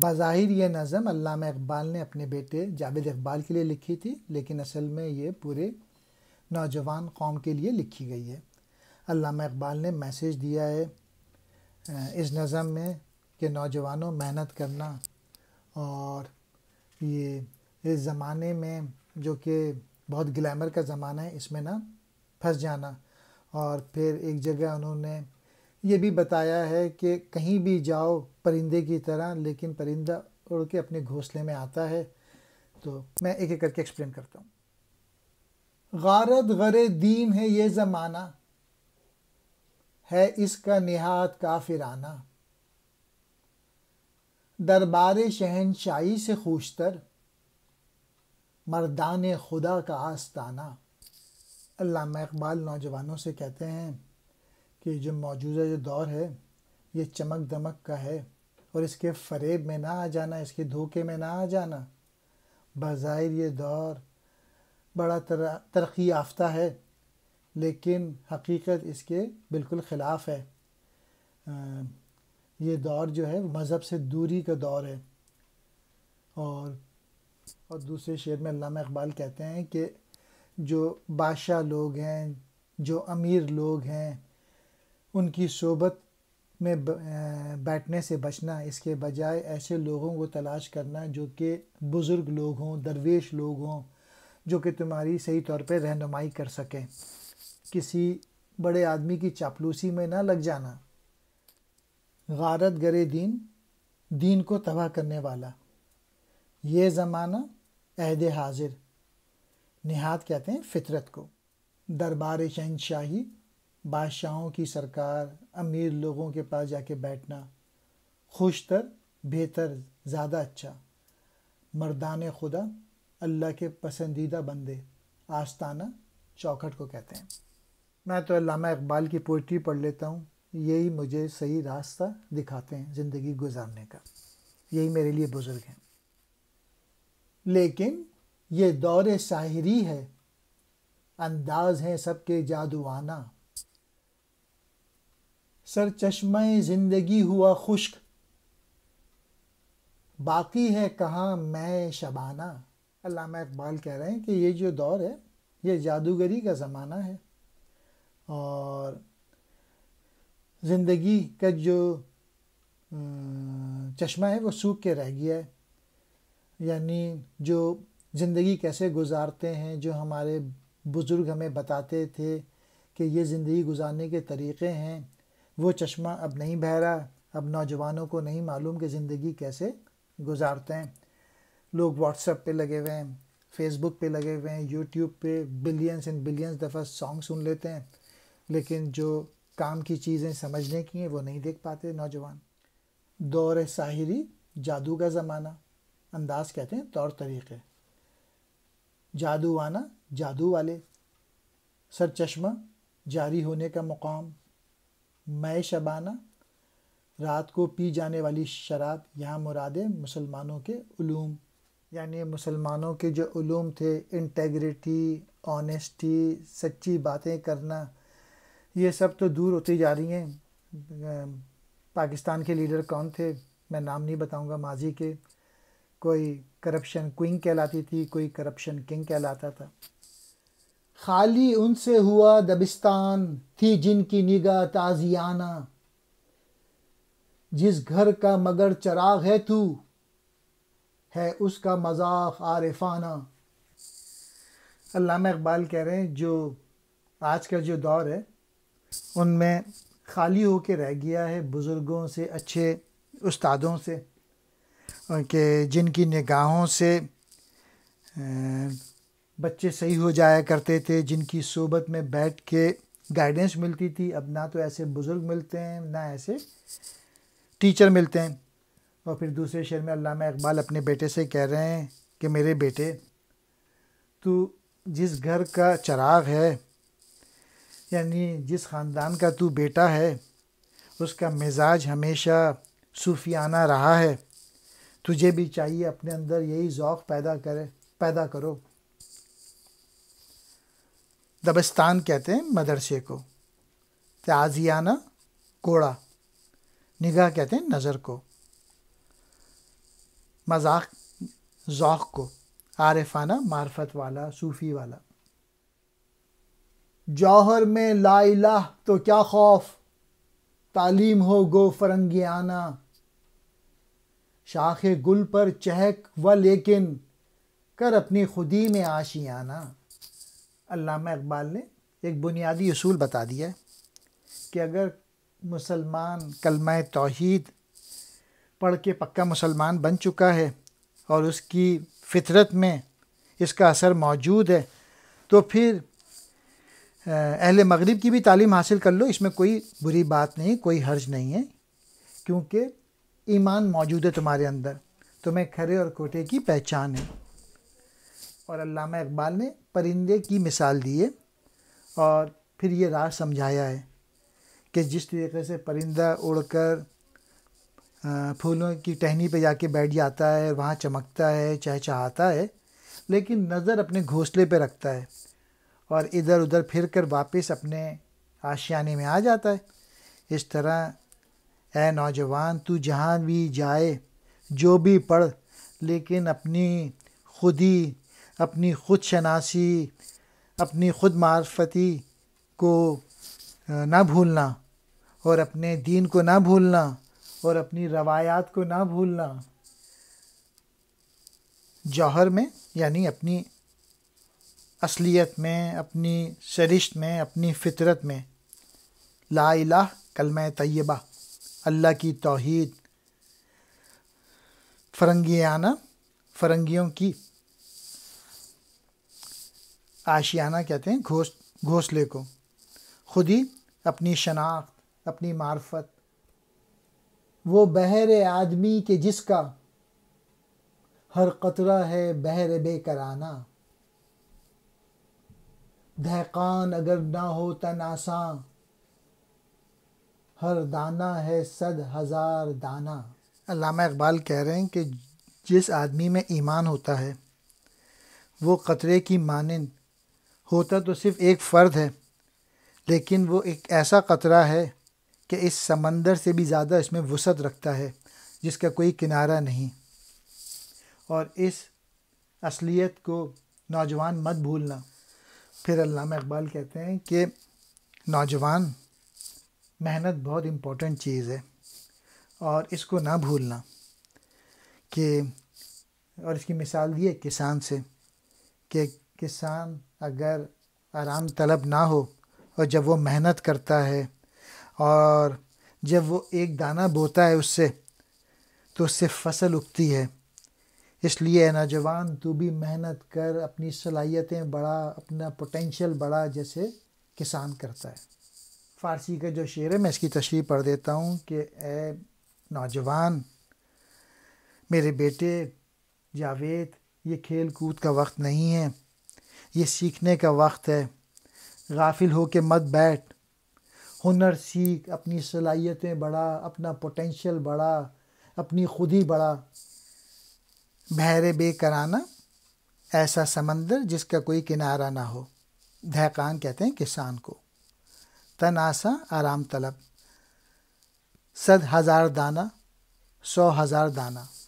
बाहिर ये नज़म अल्लामा इकबाल ने अपने बेटे जावेद इकबाल के लिए लिखी थी लेकिन असल में ये पूरे नौजवान कौम के लिए लिखी गई है अल्लामा इकबाल ने मैसेज दिया है इस नज़म में कि नौजवानों मेहनत करना और ये इस ज़माने में जो कि बहुत ग्लैमर का ज़माना है इसमें ना फंस जाना और फिर एक जगह उन्होंने ये भी बताया है कि कहीं भी जाओ परिंदे की तरह लेकिन परिंदा उड़ के अपने घोंसले में आता है तो मैं एक एक करके एक्सप्लेन करता हूँ गारत गर दीन है ये ज़माना है इसका निहात काफिराना दरबार शहनशाही से खूशतर मर्दान खुदा का आस्ताना अल्लाह इकबाल नौजवानों से कहते हैं कि जो मौजूदा जो दौर है ये चमक दमक का है और इसके फरेब में ना आ जाना इसके धोखे में ना आ जाना बाहिर ये दौर बड़ा तर, तरक्की याफ्ता है लेकिन हकीकत इसके बिल्कुल ख़िलाफ़ है आ, ये दौर जो है मज़हब से दूरी का दौर है और और दूसरे शेर में अल्लाह इकबाल कहते हैं कि जो बादशाह लोग हैं जो अमीर लोग हैं उनकी सोबत में बैठने से बचना इसके बजाय ऐसे लोगों को तलाश करना जो कि बुज़ुर्ग लोग हों दरवेश लोग हों जो कि तुम्हारी सही तौर पर रहनुमाई कर सकें किसी बड़े आदमी की चापलूसी में ना लग जाना गारत गरे दीन दीन को तबाह करने वाला ये ज़माना अहद हाजिर निहात कहते हैं फितरत को दरबार शहनशाही बादशाहों की सरकार अमीर लोगों के पास जाके बैठना खुशतर बेहतर ज़्यादा अच्छा मर्दान खुदा अल्लाह के पसंदीदा बंदे आस्ताना चौखट को कहते हैं मैं तो अलामा इकबाल की पोइट्री पढ़ लेता हूँ यही मुझे सही रास्ता दिखाते हैं ज़िंदगी गुजारने का यही मेरे लिए बुज़ुर्ग हैं लेकिन ये दौर साहिरी है अंदाज हैं सबके जादुआना सर चश्मे जिंदगी हुआ खुश्क बाकी है कहाँ मैं शबाना अलामा इकबाल कह रहे हैं कि ये जो दौर है ये जादूगरी का ज़माना है और ज़िंदगी का जो चश्मा है वो सूख के रह गया है यानी जो ज़िंदगी कैसे गुजारते हैं जो हमारे बुज़ुर्ग हमें बताते थे कि ये ज़िंदगी गुजारने के तरीक़े हैं वो चश्मा अब नहीं बह रहा अब नौजवानों को नहीं मालूम कि ज़िंदगी कैसे गुजारते हैं लोग व्हाट्सएप पे लगे हुए हैं फेसबुक पे लगे हुए हैं यूट्यूब पे बिलियंस एंड बिलियंस दफ़ा सॉन्ग सुन लेते हैं लेकिन जो काम की चीज़ें समझने की हैं वो नहीं देख पाते नौजवान दौर साहिरी जादू का ज़माना अंदाज कहते हैं तौर तरीक़े जादू आना जादू वाले सर चश्मा जारी होने का मुकाम मैं शबाना रात को पी जाने वाली शराब यहाँ मुराद मुसलमानों के उलूम यानी मुसलमानों के जो उलूम थे इंटेग्रिटी ऑनेस्टी सच्ची बातें करना ये सब तो दूर होती जा रही हैं पाकिस्तान के लीडर कौन थे मैं नाम नहीं बताऊंगा माजी के कोई करप्शन क्विंग कहलाती थी कोई करप्शन किंग कहलाता था खाली उनसे हुआ दबिस्तान थी जिनकी निगाह ताजियाना जिस घर का मगर चराग है तू है उसका मजाक आरिफाना अल्लाह इकबाल कह रहे हैं जो आज का जो दौर है उनमें खाली के रह गया है बुज़ुर्गों से अच्छे उस्तादों से के जिनकी निगाहों से बच्चे सही हो जाया करते थे जिनकी सोबत में बैठ के गाइडेंस मिलती थी अब ना तो ऐसे बुज़ुर्ग मिलते हैं ना ऐसे टीचर मिलते हैं और फिर दूसरे शेर में अल्लाह इकबाल अपने बेटे से कह रहे हैं कि मेरे बेटे तू जिस घर का चराग है यानी जिस ख़ानदान का तू बेटा है उसका मिजाज हमेशा सूफियाना रहा है तुझे भी चाहिए अपने अंदर यही ओक़ पैदा करे पैदा करो दबस्तान कहते हैं मदरसे को ताजियाना कोड़ा निगाह कहते हैं नज़र को मजाक ज़ौक़ को आरफाना मार्फत वाला सूफ़ी वाला जौहर में लाइला तो क्या खौफ तालीम हो गो फरंगियाना शाख गुल पर चहक व लेकिन कर अपनी खुदी में आशियाना अल्लामा इकबाल ने एक बुनियादी असूल बता दिया है कि अगर मुसलमान कलमा तोहद पढ़ के पक्का मुसलमान बन चुका है और उसकी फितरत में इसका असर मौजूद है तो फिर अहल मगरब की भी तालीम हासिल कर लो इसमें कोई बुरी बात नहीं कोई हर्ज नहीं है क्योंकि ईमान मौजूद है तुम्हारे अंदर तुम्हें खरे और कोटे की पहचान है और अल्लामा इकबाल ने परिंदे की मिसाल दी है और फिर ये राज समझाया है कि जिस तरीके से परिंदा उड़कर फूलों की टहनी पे जाके बैठ जाता है वहाँ चमकता है चहचहाता है लेकिन नज़र अपने घोंसले पे रखता है और इधर उधर फिर कर वापस अपने आशियाने में आ जाता है इस तरह ए नौजवान तू जहाँ भी जाए जो भी पढ़ लेकिन अपनी खुदी अपनी खुद शनासी अपनी खुद मार्फती को ना भूलना और अपने दीन को ना भूलना और अपनी रवायात को ना भूलना जौहर में यानी अपनी असलियत में अपनी सरिश्त में अपनी फितरत में ला इलाह कलम तय्यबा अल्लाह की तोहद फरंगियाना फरंगियों की आशियाना कहते हैं घोस घोसले को खुद ही अपनी शनाख्त अपनी मार्फत वो बहर आदमी के जिसका हर कतरा है बहर बेकराना दहकान अगर ना हो तनासा तो हर दाना है सद हजार दाना अलामा इकबाल कह रहे हैं कि जिस आदमी में ईमान होता है वो कतरे की मानंद होता तो सिर्फ एक फ़र्द है लेकिन वो एक ऐसा ख़तरा है कि इस समंदर से भी ज़्यादा इसमें वसत रखता है जिसका कोई किनारा नहीं और इस असलियत को नौजवान मत भूलना फिर अल्लाह इकबाल कहते हैं कि नौजवान मेहनत बहुत इम्पोर्टेंट चीज़ है और इसको ना भूलना कि और इसकी मिसाल दी है किसान से कि किसान अगर आराम तलब ना हो और जब वो मेहनत करता है और जब वो एक दाना बोता है उससे तो उससे फसल उगती है इसलिए नौजवान तू भी मेहनत कर अपनी सलाहियतें बढ़ा अपना पोटेंशियल बढ़ा जैसे किसान करता है फ़ारसी का जो शेर है मैं इसकी तशरी पढ़ देता हूँ कि ए नौजवान मेरे बेटे जावेद ये खेल कूद का वक्त नहीं है ये सीखने का वक्त है गाफिल हो के मत बैठ हुनर सीख अपनी सलाहियतें बढ़ा अपना पोटेंशियल बढ़ा अपनी खुद ही बढ़ा बहरे बेकराना ऐसा समंदर जिसका कोई किनारा ना हो धहकान कहते हैं किसान को तनासा आराम तलब सद हज़ार दाना सौ हज़ार दाना